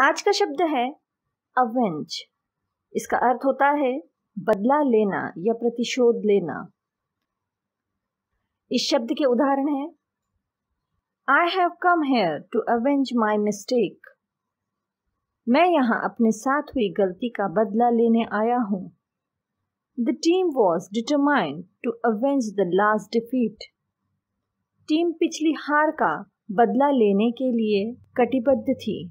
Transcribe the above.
आज का शब्द है अवेंज इसका अर्थ होता है बदला लेना या प्रतिशोध लेना इस शब्द के उदाहरण है I have come here to avenge my mistake मैं यहां अपने साथ हुई गलती का बदला लेने आया हूं the team was determined to avenge the last defeat team पिछली हार का बदला लेने के लिए कटिबद्ध थी